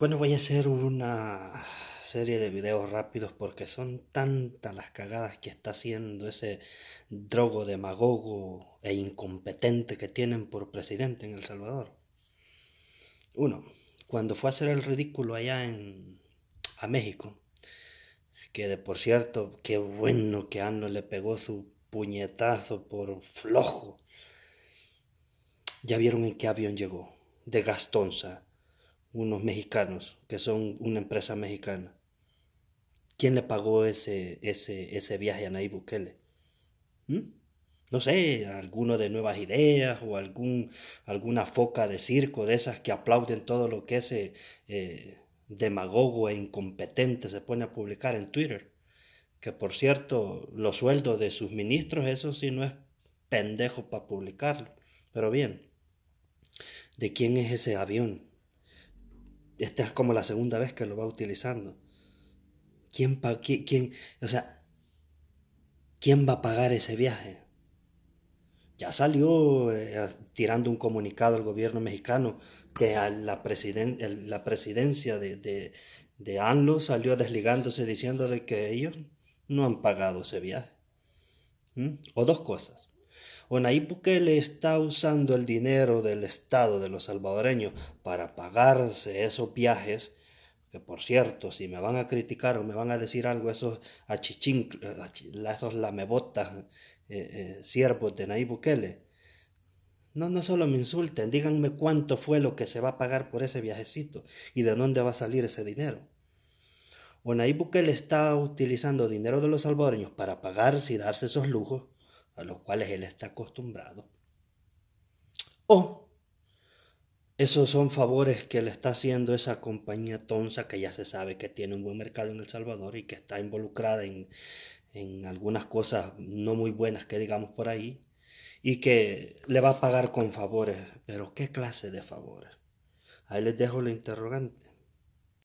Bueno, voy a hacer una serie de videos rápidos porque son tantas las cagadas que está haciendo ese drogo demagogo e incompetente que tienen por presidente en El Salvador. Uno, cuando fue a hacer el ridículo allá en a México, que de por cierto, qué bueno que ano le pegó su puñetazo por flojo. Ya vieron en qué avión llegó, de Gastonza unos mexicanos, que son una empresa mexicana. ¿Quién le pagó ese, ese, ese viaje a Nayib Bukele? ¿Mm? No sé, alguno de nuevas ideas o algún, alguna foca de circo de esas que aplauden todo lo que ese eh, demagogo e incompetente se pone a publicar en Twitter. Que por cierto, los sueldos de sus ministros, eso sí no es pendejo para publicarlo. Pero bien, ¿de quién es ese avión? esta es como la segunda vez que lo va utilizando. ¿Quién, quién, o sea, ¿quién va a pagar ese viaje? Ya salió eh, tirando un comunicado al gobierno mexicano que la, presidencia de, de, ANLO salió desligándose diciendo de que ellos no han pagado ese viaje. O dos cosas. O Nayib Bukele está usando el dinero del Estado de los salvadoreños para pagarse esos viajes, que por cierto, si me van a criticar o me van a decir algo, esos achichín, esos lamebotas, eh, eh, siervos de Nayib Bukele, no, no solo me insulten, díganme cuánto fue lo que se va a pagar por ese viajecito y de dónde va a salir ese dinero. O Nayib Bukele está utilizando dinero de los salvadoreños para pagarse y darse esos lujos, a los cuales él está acostumbrado. O esos son favores que le está haciendo esa compañía tonza que ya se sabe que tiene un buen mercado en El Salvador y que está involucrada en, en algunas cosas no muy buenas que digamos por ahí y que le va a pagar con favores. Pero ¿qué clase de favores? Ahí les dejo la interrogante.